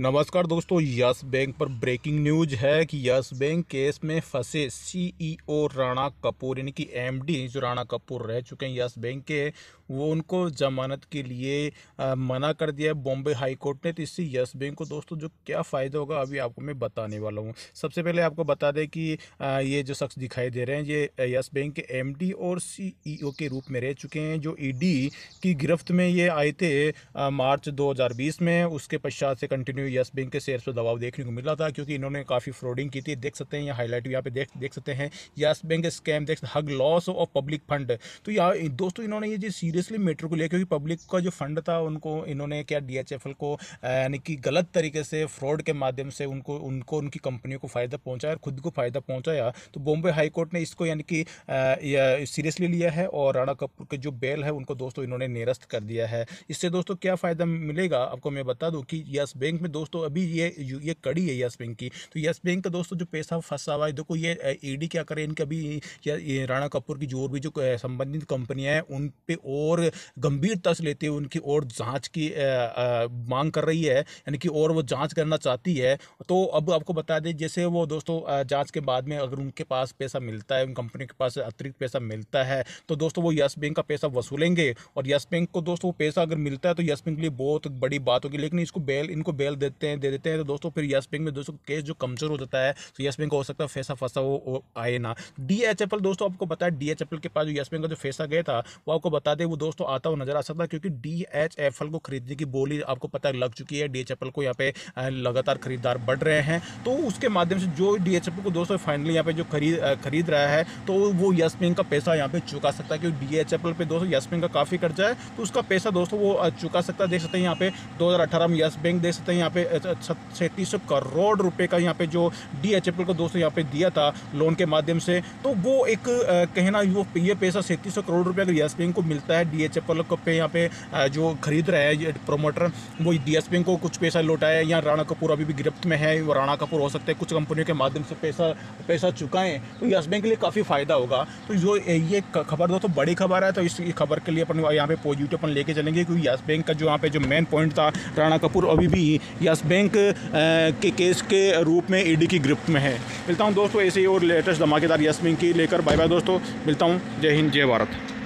नमस्कार दोस्तों Yes Bank पर ब्रेकिंग न्यूज है कि यस बैंक केस में फंसे सीईओ e राणा कपूर यानी कि एमडी जो राणा कपूर रह चुके हैं यस बैंक के वो उनको जमानत के लिए आ, मना कर दिया है बॉम्बे हाई कोर्ट ने तो इससे यस बैंक को दोस्तों जो क्या फ़ायदा होगा अभी आपको मैं बताने वाला हूँ सबसे पहले आपको बता दें कि आ, ये जो शख्स दिखाई दे रहे हैं ये यस बैंक के एम और सी e के रूप में रह चुके हैं जो ई e की गिरफ्त में ये आए थे आ, मार्च दो में उसके पश्चात से कंटिन्यू यस बैंक के शेयर पर दबाव देखने को मिला था क्योंकि इन्होंने काफ़ी फ्रॉडिंग की थी देख सकते हैं यहाँ हाईलाइट यहाँ पे देख देख सकते हैं यस बैंक स्कैम देख huge loss of public fund तो यहाँ दोस्तों इन्होंने ये जी सीरियसली मैटर को लिया क्योंकि पब्लिक का जो फंड था उनको इन्होंने क्या डी को यानी कि गलत तरीके से फ्रॉड के माध्यम से उनको उनको उनकी कंपनियों को फ़ायदा पहुँचाया और खुद को फ़ायदा पहुँचाया तो बॉम्बे हाईकोर्ट ने इसको यानी कि सीरियसली लिया है और राणा कपूर के जो बेल है उनको दोस्तों इन्होंने निरस्त कर दिया है इससे दोस्तों क्या फ़ायदा मिलेगा आपको मैं बता दूँ कि यस बैंक में दोस्तों अभी ये ये कड़ी है यस बैंक की तो यस बैंक का दोस्तों जो पैसा फंसा हुआ है देखो ये ईडी e क्या करे इनके अभी राणा कपूर की जो भी जो संबंधित कंपनियां हैं उन पे और गंभीरता से लेते हुए उनकी और जांच की मांग कर रही है यानी कि और वो जाँच करना चाहती है तो अब आपको बता दें जैसे वो दोस्तों जाँच के बाद में अगर उनके पास पैसा मिलता है उन कंपनी के पास अतिरिक्त पैसा मिलता है तो दोस्तों वो यस बैंक का पैसा वसूलेंगे और यस बैंक को दोस्तों वो पैसा अगर मिलता है तो यस बैंक के लिए बहुत बड़ी बात होगी लेकिन इसको बेल इनको बेल दे देते हैं दे देते हैं तो दोस्तों फिर यस बैंक में दोस्तों केस जो कमजोर हो जाता है तो यस बैंक को हो सकता है फैसा फंसा वो आए ना डी एच एफ एल दोस्तों आपको बताया डी एच एफ एल के पास जो यस बैंक का जो फैसा गया था वो आपको बता दें वो दोस्तों आता हुआ नजर आ सकता है क्योंकि डी एच एफ एल को खरीदने की बोली आपको पता लग चुकी है डी एच एफ एल को यहाँ पे लगातार खरीदार बढ़ रहे हैं तो उसके माध्यम से जो डी एच एफ एल को दोस्तों फाइनली यहाँ पे जो खरीद खरीद रहा है तो वो यस बैंक का पैसा यहाँ पे चुका सकता है क्योंकि डी एच एफ एल पे दोस्तों यस बैंक का काफ़ी कर्जा है तो उसका पैसा दोस्तों वो चुका सकता है देख सकते हैं यहाँ पे दो में यस बैंक देख सकते हैं यहाँ पे सैंतीस करोड़ रुपए का यहाँ पे जो डी को दोस्तों यहाँ पे दिया था लोन के माध्यम से तो वो एक कहना वो ये पैसा सैंतीस करोड़ रुपए अगर यस बैंक को मिलता है डी एच पे यहाँ पे जो खरीद रहा है प्रोमोटर वो डी को कुछ पैसा लौटाया या राणा कपूर अभी भी गिरफ्त में है वो राणा कपूर हो सकता है कुछ कंपनियों के माध्यम से पैसा पैसा चुकाएं तो येस बैंक के लिए काफ़ी फ़ायदा होगा तो जो ये खबर दोस्तों बड़ी खबर है तो इस खबर के लिए अपन यहाँ पे पॉजिटिव अपन लेके चलेंगे क्योंकि येस बैंक का जो यहाँ पे जो मेन पॉइंट था राणा कपूर अभी भी यस बैंक के केस के रूप में ईडी e की गिरफ्त में है मिलता हूँ दोस्तों ऐसे ही और लेटेस्ट धमाकेदार यस बैंक की लेकर बाय बाय दोस्तों मिलता हूँ जय हिंद जय भारत